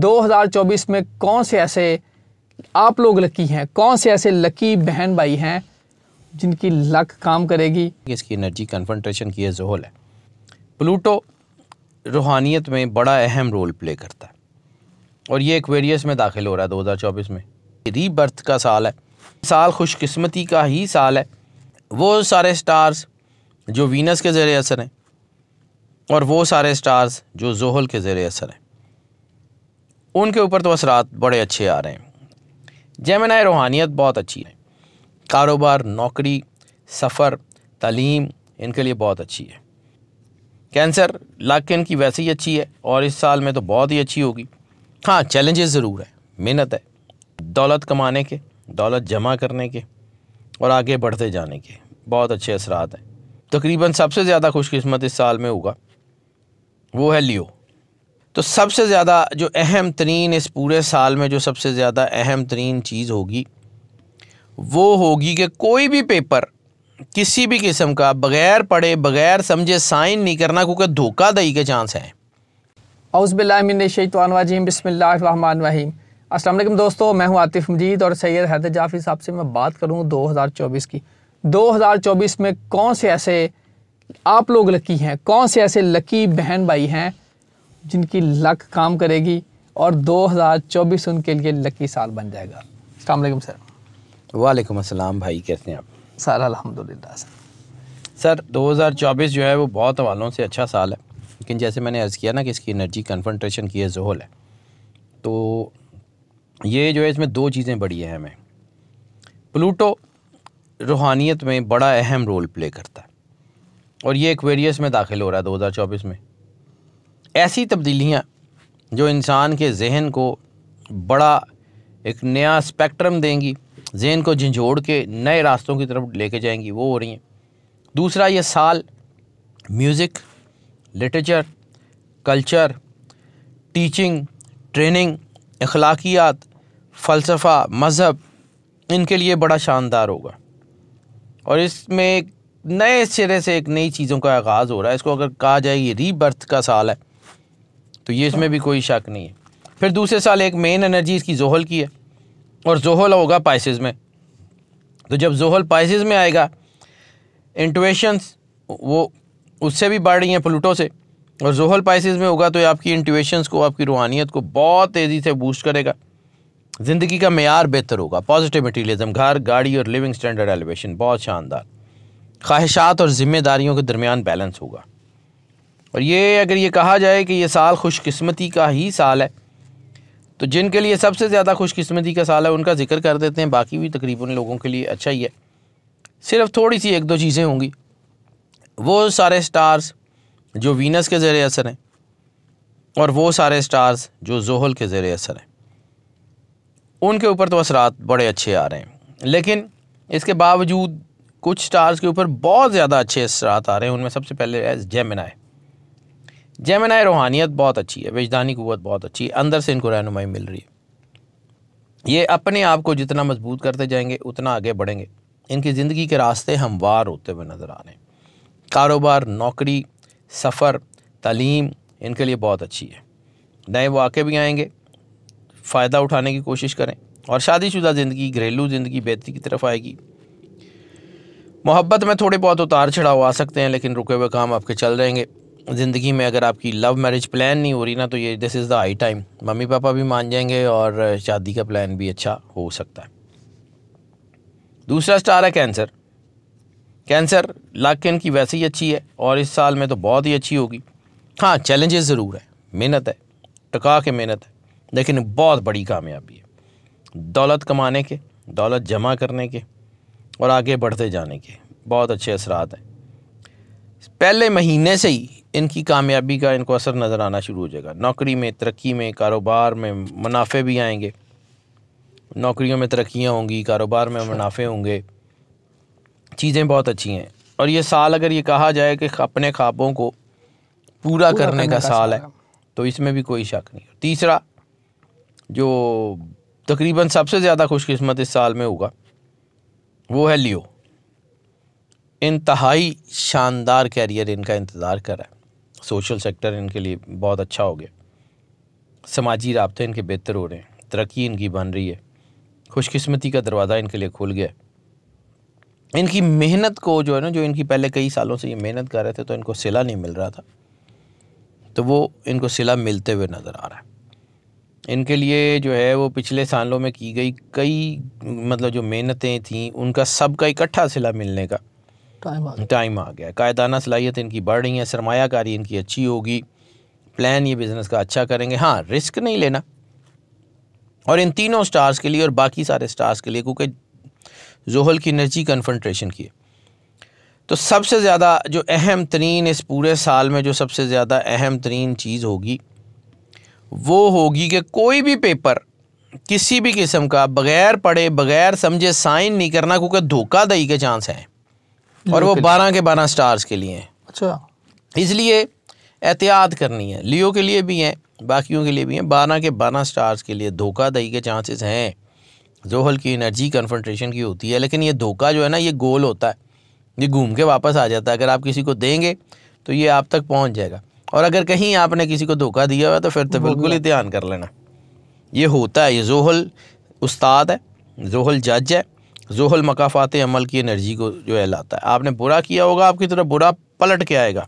2024 में कौन से ऐसे आप लोग लकी हैं कौन से ऐसे लकी बहन भाई हैं जिनकी लक काम करेगी इसकी एनर्जी कन्फंट्रेशन की है जोहल है प्लूटो रूहानियत में बड़ा अहम रोल प्ले करता है और ये एक्वेरियस में दाखिल हो रहा है 2024 में रीबर्थ का साल है साल खुशकस्मती का ही साल है वो सारे स्टार्स जो वीनस के ज़रिए असर हैं और वो सारे स्टार्स जो जोहल के ज़रिए असर हैं उनके ऊपर तो असरात बड़े अच्छे आ रहे हैं जैमनाए रूहानियत बहुत अच्छी है कारोबार नौकरी सफ़र तलीम इनके लिए बहुत अच्छी है कैंसर लाख इनकी वैसे ही अच्छी है और इस साल में तो बहुत ही अच्छी होगी हाँ चैलेंजेस ज़रूर है मेहनत है दौलत कमाने के दौलत जमा करने के और आगे बढ़ते जाने के बहुत अच्छे असरात हैं तकरीबन सबसे ज़्यादा खुशकस्मत इस साल में होगा वो है लियो तो सबसे ज़्यादा जो अहम तरीन इस पूरे साल में जो सबसे ज़्यादा अहम तरीन चीज़ होगी वो होगी कि कोई भी पेपर किसी भी किस्म का बगैर पढ़े बगैर समझे साइन नहीं करना क्योंकि दही के चांस हैं अउज़बिल्लाशैतवानवाजीम बसमीम असलम दोस्तों मैं हूँ आतिफ मजीद और सैयद हैदर जाफी साहब से मैं बात हज़ार 2024 की 2024 में कौन से ऐसे आप लोग लकी हैं कौन से ऐसे लकी बहन भाई हैं जिनकी लक काम करेगी और 2024 उनके लिए लकी साल बन जाएगा अलैक्म सर वालेकुम अस्सलाम भाई कैसे हैं आप सर अलहमदिल्ला सर सर 2024 जो है वो बहुत हवालों से अच्छा साल है लेकिन जैसे मैंने अर्ज़ किया ना कि इसकी एनर्जी कन्फनट्रेशन की है जोहल है तो ये जो है इसमें दो चीज़ें बड़ी अहम हैं प्लूटो रूहानियत में बड़ा अहम रोल प्ले करता है और ये एक्वेरियस में दाखिल हो रहा है 2024 में ऐसी तब्दीलियाँ जो इंसान के जहन को बड़ा एक नया स्पेक्ट्रम देंगी जहन को झंझोड़ के नए रास्तों की तरफ लेके जाएंगी वो हो रही हैं दूसरा ये साल music literature culture teaching training अखलाकियात फ़लसफ़ा मज़हब इनके लिए बड़ा शानदार होगा और इसमें नए सिरे से एक नई चीज़ों का आगाज़ हो रहा है इसको अगर कहा जाए ये रीबर्थ का साल है तो ये इसमें भी कोई शक नहीं है फिर दूसरे साल एक मेन एनर्जी इसकी जोहल की है और जोहल होगा पाइसिस में तो जब जोहल पाइसिस में आएगा इंटुएशंस वो उससे भी बढ़ रही हैं प्लूटो से और जोहल पाइसिस में होगा तो ये आपकी इंटुएशंस को आपकी रूहानियत को बहुत तेज़ी से बूस्ट करेगा ज़िंदगी का मैार बेहतर होगा पॉजिटिव मटीरियलिज्म घर गाड़ी और लिविंग स्टैंडर्ड एलिवेशन बहुत शानदार ख्वाहिशात और ज़िम्मेदारियों के दरमियान बैलेंस होगा और ये अगर ये कहा जाए कि ये साल खुशकस्मती का ही साल है तो जिनके लिए सबसे ज़्यादा खुशकस्मती का साल है उनका जिक्र कर देते हैं बाकी भी तकरीबन लोगों के लिए अच्छा ही है सिर्फ थोड़ी सी एक दो चीज़ें होंगी वो सारे स्टार्स जो वीनस के ज़र असर हैं और वो सारे स्टार्स जो जोहल के ज़र असर हैं उनके ऊपर तो असरात बड़े अच्छे आ रहे हैं लेकिन इसके बावजूद कुछ स्टार्स के ऊपर बहुत ज़्यादा अच्छे असरात आ रहे हैं उनमें सबसे पहले है जेमिनाए जेमिनाई रूहानियत बहुत अच्छी है वजदानी क़ुत बहुत अच्छी है अंदर से इनको रहनुमाई मिल रही है ये अपने आप को जितना मजबूत करते जाएंगे उतना आगे बढ़ेंगे इनकी ज़िंदगी के रास्ते हमवार होते हुए नज़र आ रहे हैं कारोबार नौकरी सफ़र तलीम इनके लिए बहुत अच्छी है नए वाक़े भी आएंगे फ़ायदा उठाने की कोशिश करें और शादीशुदा ज़िंदगी घरेलू ज़िंदगी बेहतरी की तरफ आएगी मोहब्बत में थोड़े बहुत उतार चढ़ाव आ सकते हैं लेकिन रुके हुए काम आपके चल रहेंगे ज़िंदगी में अगर आपकी लव मैरिज प्लान नहीं हो रही ना तो ये this is the I time मम्मी पापा भी मान जाएंगे और शादी का प्लान भी अच्छा हो सकता है दूसरा स्टार है कैंसर कैंसर लाख इनकी वैसे ही अच्छी है और इस साल में तो बहुत ही अच्छी होगी हाँ चैलेंजेस ज़रूर है मेहनत है टका के मेहनत है लेकिन बहुत बड़ी कामयाबी है दौलत कमाने के दौलत जमा करने के और आगे बढ़ते जाने के बहुत अच्छे असरात हैं पहले महीने से ही इनकी कामयाबी का इनको असर नज़र आना शुरू हो जाएगा नौकरी में तरक्की में कारोबार में मुनाफे भी आएंगे नौकरियों में तरक्याँ होंगी कारोबार में मुनाफे होंगे चीज़ें बहुत अच्छी हैं और ये साल अगर ये कहा जाए कि अपने ख्वाबों को पूरा, पूरा करने, करने का, का साल है तो इसमें भी कोई शक नहीं तीसरा जो तकरीबन सबसे ज़्यादा खुशकस्मत इस साल में होगा वो है लियो इंतहाई शानदार कैरियर इनका इंतज़ार कर रहा है सोशल सेक्टर इनके लिए बहुत अच्छा हो गया समाजी रबते इनके बेहतर हो रहे हैं तरक्की इनकी बन रही है खुशकस्मती का दरवाज़ा इनके लिए खुल गया इनकी मेहनत को जो है ना जो इनकी पहले कई सालों से ये मेहनत कर रहे थे तो इनको सिला नहीं मिल रहा था तो वो इनको सिला मिलते हुए नज़र आ रहा है इनके लिए जो है वो पिछले सालों में की गई कई मतलब जो मेहनतें थीं उनका सबका इकट्ठा सिला मिलने का टाइम आ गया टाइम आ गया कायदाना सलाहियत इनकी बढ़ रही है सरमाकारी इनकी अच्छी होगी प्लान ये बिज़नेस का अच्छा करेंगे हाँ रिस्क नहीं लेना और इन तीनों स्टार्स के लिए और बाकी सारे स्टार्स के लिए क्योंकि जोहल की एनर्जी कन्फंट्रेशन की है तो सबसे ज़्यादा जो अहम तरीन इस पूरे साल में जो सबसे ज़्यादा अहम तरीन चीज़ होगी वो होगी कि कोई भी पेपर किसी भी किस्म का बगैर पढ़े बगैर समझे साइन नहीं करना क्योंकि धोखा दही के चांस हैं और वो बारह के बारह स्टार्स के लिए हैं अच्छा इसलिए एहतियात करनी है लियो के लिए भी हैं बाकियों के लिए भी हैं बारह के बारह स्टार्स के लिए धोखा दही के चांसेस हैं जो की एनर्जी कन्फंट्रेशन की होती है लेकिन ये धोखा जो है ना ये गोल होता है ये घूम के वापस आ जाता है अगर आप किसी को देंगे तो ये आप तक पहुंच जाएगा और अगर कहीं आपने किसी को धोखा दिया हुआ तो फिर तो बिल्कुल ही ध्यान कर लेना ये होता है ये जोहल उस्ताद है जोहल जज है जोहल मकाफात अमल की एनर्जी को जो है लाता है आपने बुरा किया होगा आपकी तरफ बुरा पलट के आएगा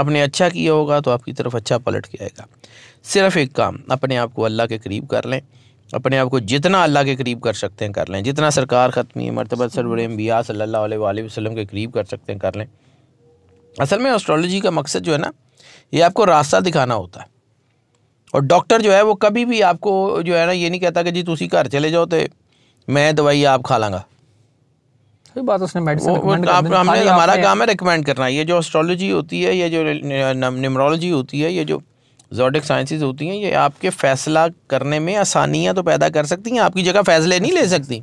आपने अच्छा किया होगा तो आपकी तरफ अच्छा पलट के आएगा सिर्फ़ एक काम अपने आप को अल्लाह के करीब कर लें अपने आप को जितना अल्लाह के करीब कर सकते हैं कर लें जितना सरकार ख़त्मी मरतबा सरवर अम्बिया सल्ला वसम के करीब कर सकते हैं कर लें असल में एस्ट्रोलॉजी का मकसद जो है ना ये आपको रास्ता दिखाना होता है और डॉक्टर जो है वो कभी भी आपको जो है ना ये नहीं कहता कि जी तुम घर चले जाओ तो मैं दवाई आप खा लांगा बात उसने मेडिसिन आप हमने हमारा काम है रिकमेंड करना ये जो एस्ट्रोलॉजी होती है ये जो न्यूमरोलॉजी होती है ये जो जोडिक साइंसिस होती हैं ये आपके फैसला करने में आसानियाँ तो पैदा कर सकती हैं आपकी जगह फैसले नहीं ले सकती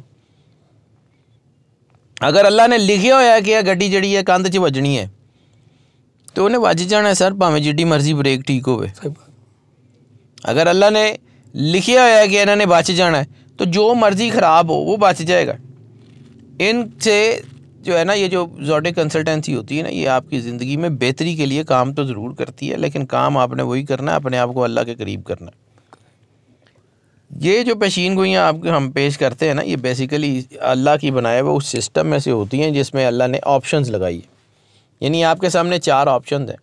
अगर अल्लाह ने लिखा हो कि यह गड्डी जड़ी है कंध च वजनी है तो उन्हें वज जाना है सर भावें जिडी मर्जी ब्रेक ठीक हो अगर अल्लाह ने ਲਿਖਿਆ ਹੋਇਆ कि इन्होंने बच जाना है तो जो मर्ज़ी ख़राब हो वो बच जाएगा इनसे जो है ना ये जो जोटे कंसल्टेंसी होती है ना ये आपकी ज़िंदगी में बेहतरी के लिए काम तो ज़रूर करती है लेकिन काम आपने वही करना है अपने आप को अल्लाह के करीब करना है ये जो पेशीन गोइयाँ आप हम पेश करते हैं ना ये बेसिकली अल्लाह की बनाए हुए उस सिस्टम में से होती हैं जिसमें अल्लाह ने ऑप्शंस लगाई है यानी आपके सामने चार ऑप्शन हैं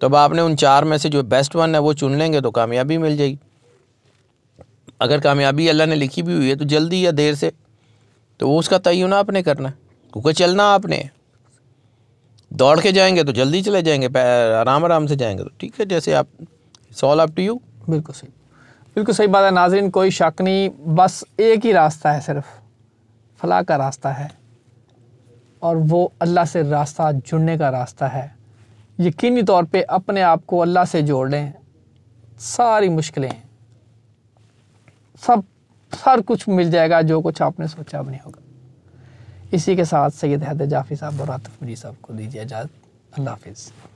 तो अब आपने उन चार में से जो बेस्ट वन है वो चुन लेंगे तो कामयाबी मिल जाएगी अगर कामयाबी अल्लाह ने लिखी भी हुई है तो जल्दी या देर से तो वो उसका तयन आपने करना क्योंकि चलना आपने दौड़ के जाएंगे तो जल्दी चले जाएंगे आराम आराम से जाएंगे तो ठीक है जैसे आप सॉल अप टू यू बिल्कुल सही बिल्कुल सही बात है नाजरीन कोई शक नहीं बस एक ही रास्ता है सिर्फ फला का रास्ता है और वो अल्लाह से रास्ता जुड़ने का रास्ता है यकीनी तौर पे अपने आप को अल्लाह से जोड़ लें सारी मुश्किलें सब सर कुछ मिल जाएगा जो कुछ आपने सोचा भी नहीं होगा इसी के साथ सैद हैदर जाफ़ी साहब और आतफ मजी साहब को दीजिए इजाज़त अल्लाह हाफिज़